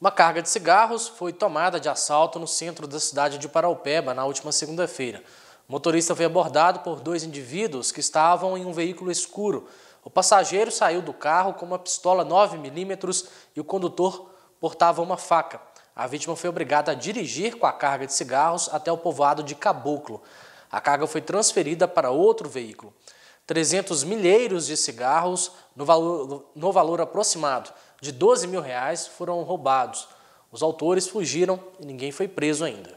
Uma carga de cigarros foi tomada de assalto no centro da cidade de Paraupeba na última segunda-feira. O motorista foi abordado por dois indivíduos que estavam em um veículo escuro. O passageiro saiu do carro com uma pistola 9mm e o condutor portava uma faca. A vítima foi obrigada a dirigir com a carga de cigarros até o povoado de Caboclo. A carga foi transferida para outro veículo. 300 milheiros de cigarros no valor, no valor aproximado de 12 mil reais foram roubados. Os autores fugiram e ninguém foi preso ainda.